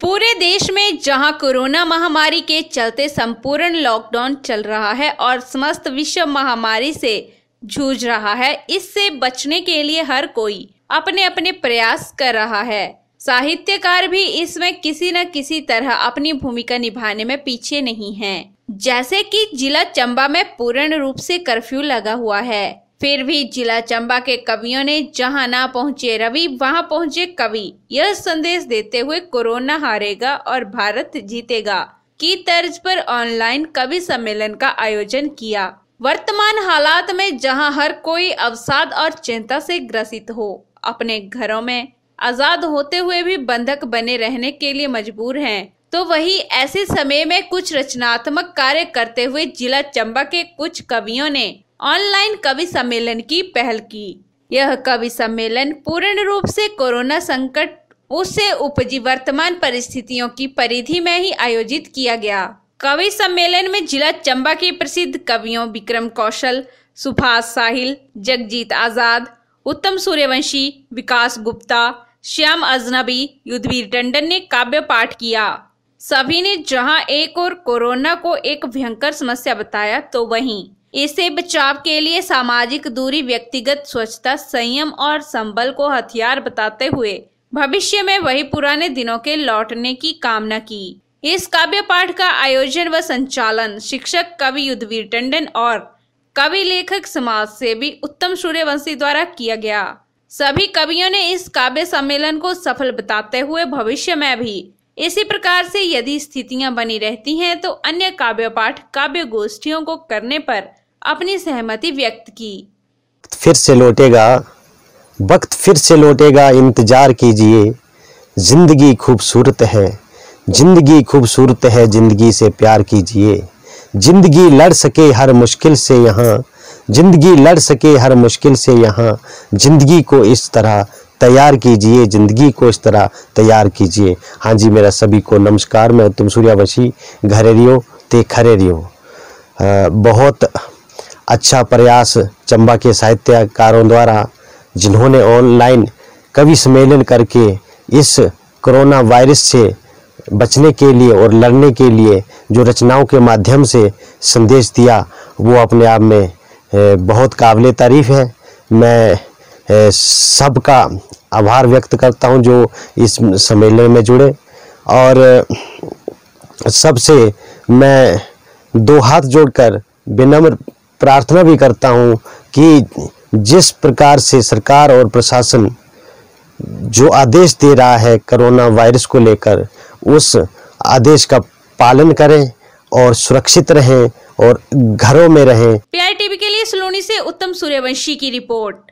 पूरे देश में जहां कोरोना महामारी के चलते संपूर्ण लॉकडाउन चल रहा है और समस्त विश्व महामारी से जूझ रहा है इससे बचने के लिए हर कोई अपने अपने प्रयास कर रहा है साहित्यकार भी इसमें किसी न किसी तरह अपनी भूमिका निभाने में पीछे नहीं हैं। जैसे कि जिला चंबा में पूर्ण रूप से कर्फ्यू लगा हुआ है फिर भी जिला चंबा के कवियों ने जहां ना पहुंचे रवि वहां पहुंचे कवि यह संदेश देते हुए कोरोना हारेगा और भारत जीतेगा की तर्ज पर ऑनलाइन कवि सम्मेलन का आयोजन किया वर्तमान हालात में जहां हर कोई अवसाद और चिंता से ग्रसित हो अपने घरों में आजाद होते हुए भी बंधक बने रहने के लिए मजबूर हैं तो वही ऐसे समय में कुछ रचनात्मक कार्य करते हुए जिला चंबा के कुछ कवियों ने ऑनलाइन कवि सम्मेलन की पहल की यह कवि सम्मेलन पूर्ण रूप से कोरोना संकट उससे उपजी वर्तमान परिस्थितियों की परिधि में ही आयोजित किया गया कवि सम्मेलन में जिला चंबा के प्रसिद्ध कवियों विक्रम कौशल सुभाष साहिल जगजीत आजाद उत्तम सूर्यवंशी विकास गुप्ता श्याम अजनबी युद्धवीर टंडन ने काव्य पाठ किया सभी ने जहां एक और कोरोना को एक भयंकर समस्या बताया तो वहीं इससे बचाव के लिए सामाजिक दूरी व्यक्तिगत स्वच्छता संयम और संबल को हथियार बताते हुए भविष्य में वही पुराने दिनों के लौटने की कामना की इस काव्य पाठ का आयोजन व संचालन शिक्षक कवि युद्धवीर टंडन और कवि लेखक समाज सेवी उत्तम सूर्यवंशी द्वारा किया गया सभी कवियों ने इस काव्य सम्मेलन को सफल बताते हुए भविष्य में भी इसी प्रकार से यदि स्थितियां बनी रहती हैं तो अन्य काव्य पाठ काव्य गोष्ठियों को करने पर अपनी सहमति व्यक्त की फिर से लौटेगा वक्त फिर से लौटेगा इंतजार कीजिए जिंदगी खूबसूरत है जिंदगी खूबसूरत है जिंदगी से प्यार कीजिए जिंदगी लड़ सके हर मुश्किल से यहाँ जिंदगी लड़ सके हर मुश्किल से यहाँ जिंदगी को इस तरह तैयार कीजिए ज़िंदगी को इस तरह तैयार कीजिए हाँ जी मेरा सभी को नमस्कार मैं उत्तम घरे रियो ते खरे रियो बहुत अच्छा प्रयास चंबा के साहित्यकारों द्वारा जिन्होंने ऑनलाइन कवि सम्मेलन करके इस कोरोना वायरस से बचने के लिए और लड़ने के लिए जो रचनाओं के माध्यम से संदेश दिया वो अपने आप में बहुत काबिल तारीफ़ है मैं सबका आभार व्यक्त करता हूं जो इस सम्मेलन में जुड़े और सबसे मैं दो हाथ जोड़कर विनम्र प्रार्थना भी करता हूं कि जिस प्रकार से सरकार और प्रशासन जो आदेश दे रहा है कोरोना वायरस को लेकर उस आदेश का पालन करें और सुरक्षित रहें और घरों में रहें पीआईटीवी के लिए सलोनी से उत्तम सूर्यवंशी की रिपोर्ट